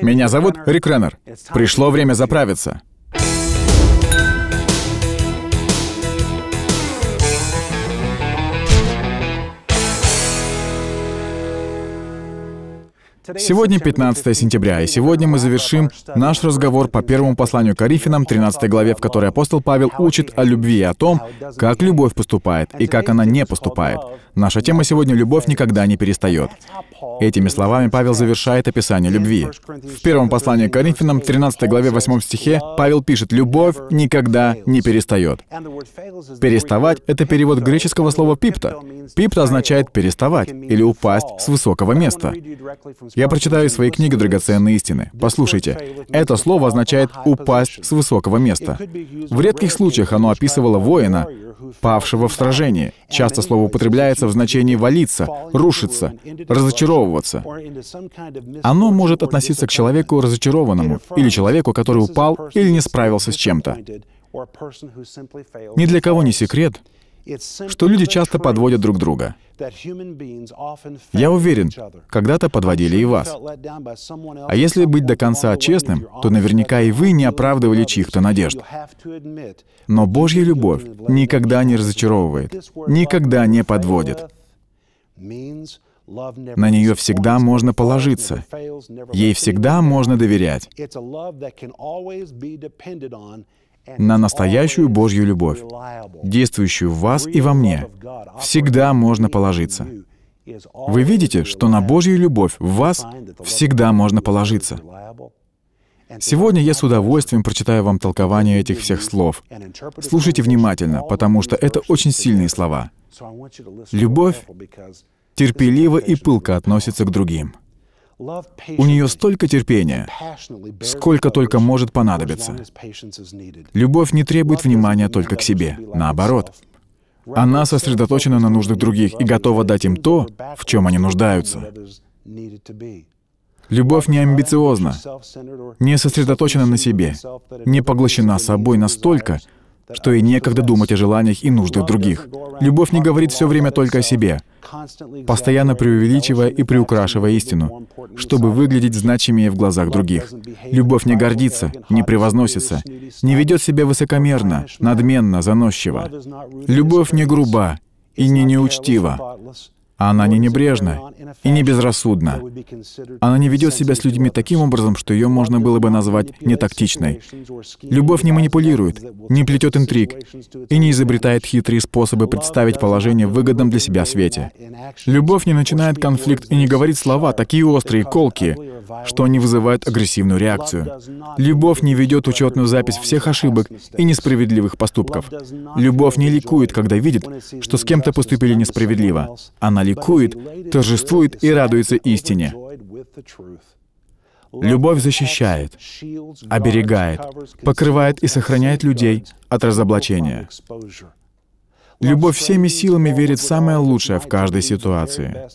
Меня зовут Рик Реннер. Пришло время заправиться. Сегодня 15 сентября, и сегодня мы завершим наш разговор по первому посланию к Корифинам, 13 главе, в которой апостол Павел учит о любви и о том, как любовь поступает и как она не поступает. Наша тема сегодня «Любовь никогда не перестает». Этими словами Павел завершает описание любви. В первом послании к Коринфянам, 13 главе 8 стихе, Павел пишет «Любовь никогда не перестает». «Переставать» — это перевод греческого слова «пипта». «Пипта» означает «переставать» или «упасть с высокого места». Я прочитаю из своей книги «Драгоценные истины». Послушайте, это слово означает «упасть с высокого места». В редких случаях оно описывало воина, павшего в сражении. Часто слово употребляется в значении «валиться», «рушиться», «разочаровываться». Оно может относиться к человеку разочарованному или человеку, который упал или не справился с чем-то. Ни для кого не секрет, что люди часто подводят друг друга. Я уверен, когда-то подводили и вас. А если быть до конца честным, то наверняка и вы не оправдывали чьих-то надежд. Но Божья любовь никогда не разочаровывает, никогда не подводит. На нее всегда можно положиться. Ей всегда можно доверять на настоящую Божью любовь, действующую в вас и во мне. Всегда можно положиться. Вы видите, что на Божью любовь в вас всегда можно положиться. Сегодня я с удовольствием прочитаю вам толкование этих всех слов. Слушайте внимательно, потому что это очень сильные слова. Любовь терпеливо и пылко относится к другим. У нее столько терпения, сколько только может понадобиться. Любовь не требует внимания только к себе. Наоборот, она сосредоточена на нуждах других и готова дать им то, в чем они нуждаются. Любовь не амбициозна, не сосредоточена на себе, не поглощена собой настолько, что и некогда думать о желаниях и нуждах других. Любовь не говорит все время только о себе, постоянно преувеличивая и приукрашивая истину, чтобы выглядеть значимее в глазах других. Любовь не гордится, не превозносится, не ведет себя высокомерно, надменно, заносчиво. Любовь не груба и не неучтива. А она не небрежна и не безрассудна. Она не ведет себя с людьми таким образом, что ее можно было бы назвать нетактичной. Любовь не манипулирует, не плетет интриг и не изобретает хитрые способы представить положение в выгодном для себя свете. Любовь не начинает конфликт и не говорит слова такие острые колки, что они вызывают агрессивную реакцию. Любовь не ведет учетную запись всех ошибок и несправедливых поступков. Любовь не ликует, когда видит, что с кем-то поступили несправедливо. Она ликует, торжествует и радуется истине. Любовь защищает, оберегает, покрывает и сохраняет людей от разоблачения. Любовь всеми силами верит в самое лучшее в каждой ситуации.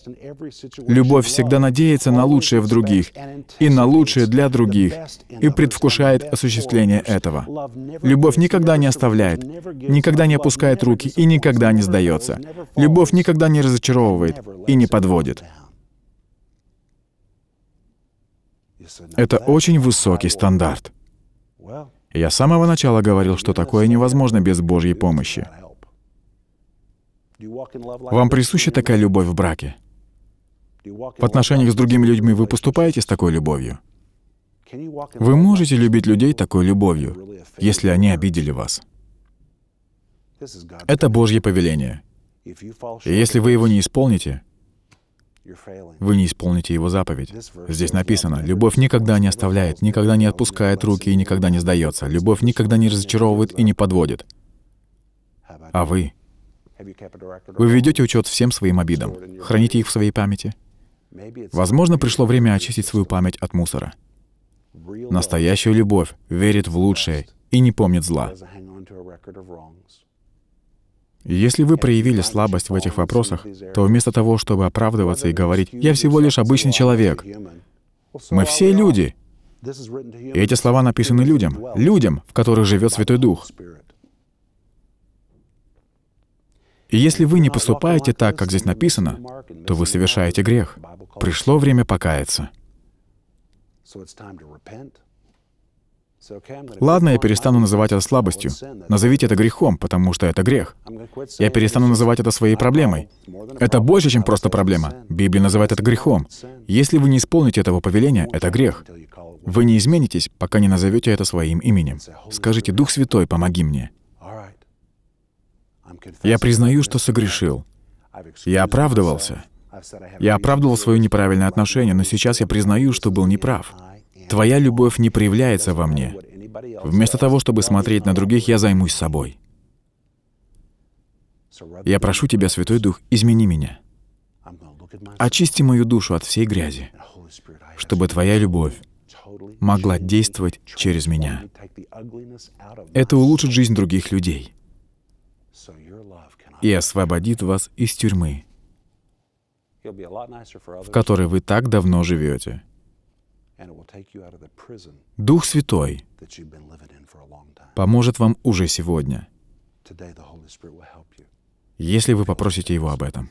Любовь всегда надеется на лучшее в других и на лучшее для других и предвкушает осуществление этого. Любовь никогда не оставляет, никогда не опускает руки и никогда не сдается. Любовь никогда не разочаровывает и не подводит. Это очень высокий стандарт. Я с самого начала говорил, что такое невозможно без Божьей помощи. Вам присуща такая любовь в браке? В отношениях с другими людьми вы поступаете с такой любовью? Вы можете любить людей такой любовью, если они обидели вас. Это Божье повеление. И если вы его не исполните, вы не исполните его заповедь. Здесь написано, любовь никогда не оставляет, никогда не отпускает руки и никогда не сдается. Любовь никогда не разочаровывает и не подводит. А вы вы ведете учет всем своим обидам, храните их в своей памяти. Возможно, пришло время очистить свою память от мусора. Настоящая любовь верит в лучшее и не помнит зла. Если вы проявили слабость в этих вопросах, то вместо того, чтобы оправдываться и говорить «я всего лишь обычный человек», мы все люди. И эти слова написаны людям, людям, в которых живет Святой Дух. И если вы не поступаете так, как здесь написано, то вы совершаете грех. Пришло время покаяться. Ладно, я перестану называть это слабостью. Назовите это грехом, потому что это грех. Я перестану называть это своей проблемой. Это больше, чем просто проблема. Библия называет это грехом. Если вы не исполните этого повеления, это грех. Вы не изменитесь, пока не назовете это своим именем. Скажите, «Дух Святой, помоги мне». Я признаю, что согрешил. Я оправдывался. Я оправдывал свое неправильное отношение, но сейчас я признаю, что был неправ. Твоя любовь не проявляется во мне. Вместо того, чтобы смотреть на других, я займусь собой. Я прошу Тебя, Святой Дух, измени меня. Очисти мою душу от всей грязи, чтобы Твоя любовь могла действовать через меня. Это улучшит жизнь других людей и освободит вас из тюрьмы, в которой вы так давно живете. Дух Святой поможет вам уже сегодня, если вы попросите Его об этом.